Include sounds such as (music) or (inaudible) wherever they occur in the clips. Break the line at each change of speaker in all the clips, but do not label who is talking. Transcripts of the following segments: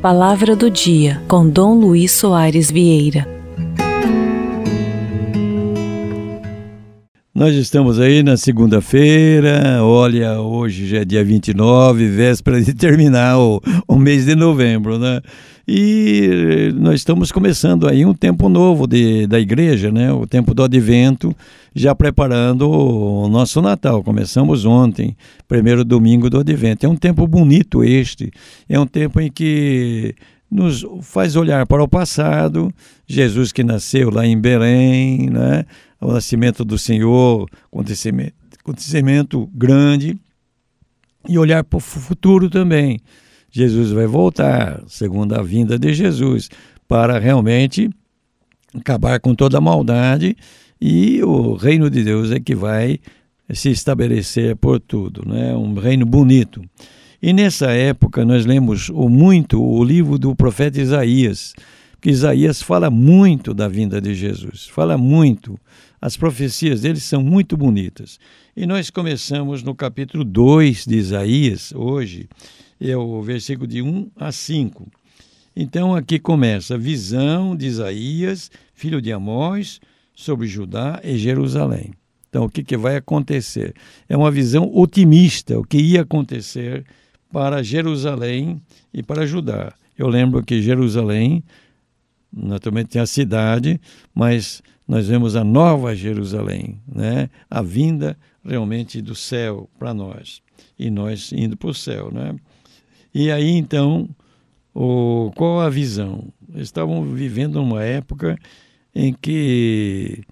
Palavra do Dia, com Dom Luiz Soares Vieira. Nós estamos aí na segunda-feira, olha, hoje já é dia 29, véspera de (laughs) terminar o, o mês de novembro, né? E nós estamos começando aí um tempo novo de, da igreja, né? O tempo do advento, já preparando o nosso Natal. Começamos ontem, primeiro domingo do advento. É um tempo bonito este, é um tempo em que nos faz olhar para o passado, Jesus que nasceu lá em Belém, né? ao nascimento do Senhor, acontecimento, acontecimento grande, e olhar para o futuro também. Jesus vai voltar, segundo a vinda de Jesus, para realmente acabar com toda a maldade e o reino de Deus é que vai se estabelecer por tudo, né? Um reino bonito. E nessa época nós lemos muito o livro do profeta Isaías, porque Isaías fala muito da vinda de Jesus, fala muito. As profecias dele são muito bonitas. E nós começamos no capítulo 2 de Isaías, hoje, é o versículo de 1 a 5. Então aqui começa a visão de Isaías, filho de Amós, sobre Judá e Jerusalém. Então, o que, que vai acontecer? É uma visão otimista, o que ia acontecer para Jerusalém e para Judá. Eu lembro que Jerusalém Naturalmente tem a cidade, mas nós vemos a nova Jerusalém, né? a vinda realmente do céu para nós, e nós indo para o céu. Né? E aí então, o, qual a visão? estavam vivendo uma época em que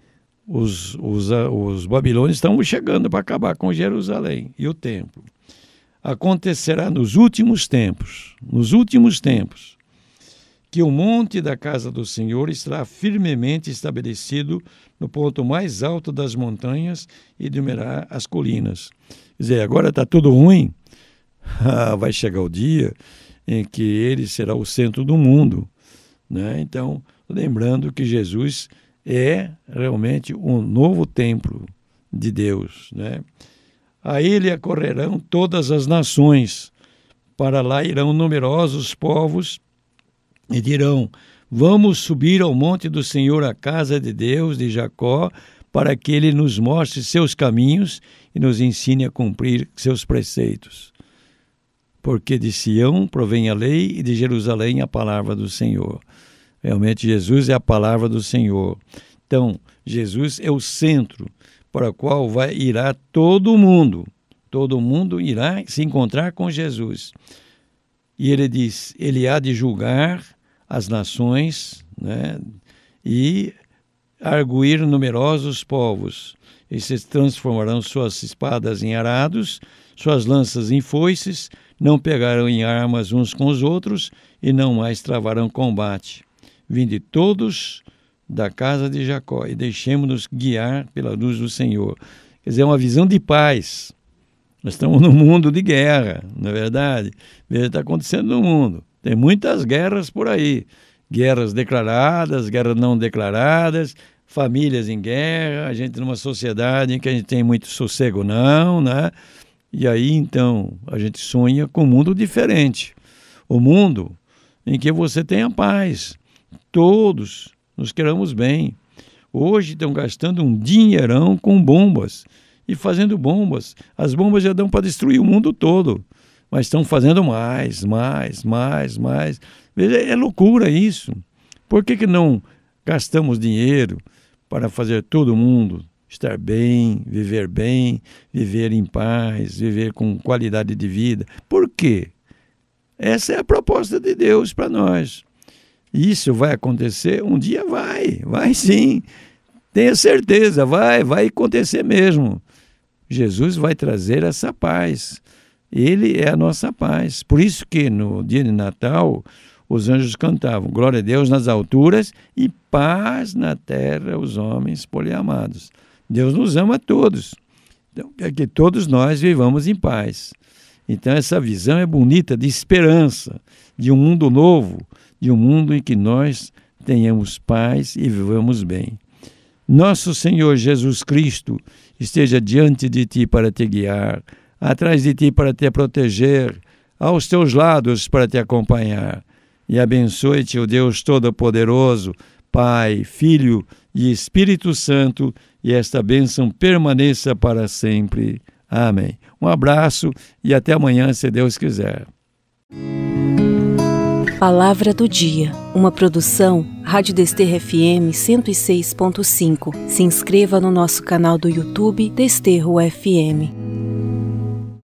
os, os, os babilônios estavam chegando para acabar com Jerusalém e o templo. Acontecerá nos últimos tempos, nos últimos tempos, que o monte da casa do Senhor estará firmemente estabelecido no ponto mais alto das montanhas e dominará as colinas. Quer dizer, agora está tudo ruim. (laughs) Ah, vai chegar o dia em que ele será o centro do mundo. Né? Então, lembrando que Jesus é realmente um novo templo de Deus. Né? A ele acorrerão todas as nações, para lá irão numerosos povos e dirão: Vamos subir ao monte do Senhor, à casa de Deus de Jacó, para que ele nos mostre seus caminhos e nos ensine a cumprir seus preceitos. Porque de Sião provém a lei e de Jerusalém a palavra do Senhor. Realmente, Jesus é a palavra do Senhor. Então, Jesus é o centro para o qual vai, irá todo mundo. Todo mundo irá se encontrar com Jesus. E ele diz: Ele há de julgar as nações né, e arguir numerosos povos. E se transformarão suas espadas em arados, suas lanças em foices, não pegarão em armas uns com os outros e não mais travarão combate. Vinde todos da casa de Jacó e deixemos-nos guiar pela luz do Senhor. Quer dizer, é uma visão de paz. Nós estamos num mundo de guerra, não é verdade. Veja, o que está acontecendo no mundo. Tem muitas guerras por aí. Guerras declaradas, guerras não declaradas, famílias em guerra, a gente numa sociedade em que a gente tem muito sossego, não, né? E aí então a gente sonha com um mundo diferente. O um mundo em que você tenha paz. Todos nos queramos bem. Hoje estão gastando um dinheirão com bombas e fazendo bombas. As bombas já dão para destruir o mundo todo mas estão fazendo mais, mais, mais, mais. Veja, é loucura isso. Por que, que não gastamos dinheiro para fazer todo mundo estar bem, viver bem, viver em paz, viver com qualidade de vida? Por quê? Essa é a proposta de Deus para nós. Isso vai acontecer? Um dia vai, vai sim. Tenha certeza, vai, vai acontecer mesmo. Jesus vai trazer essa paz. Ele é a nossa paz. Por isso que no dia de Natal os anjos cantavam: Glória a Deus nas alturas e paz na terra aos homens poliamados. Deus nos ama a todos. Então, é que todos nós vivamos em paz. Então, essa visão é bonita de esperança, de um mundo novo, de um mundo em que nós tenhamos paz e vivamos bem. Nosso Senhor Jesus Cristo esteja diante de ti para te guiar atrás de ti para te proteger, aos teus lados para te acompanhar. E abençoe-te o Deus Todo-Poderoso, Pai, Filho e Espírito Santo, e esta bênção permaneça para sempre. Amém. Um abraço e até amanhã, se Deus quiser. Palavra do Dia, uma produção Rádio Desterro FM 106.5. Se inscreva no nosso canal do YouTube Desterro FM.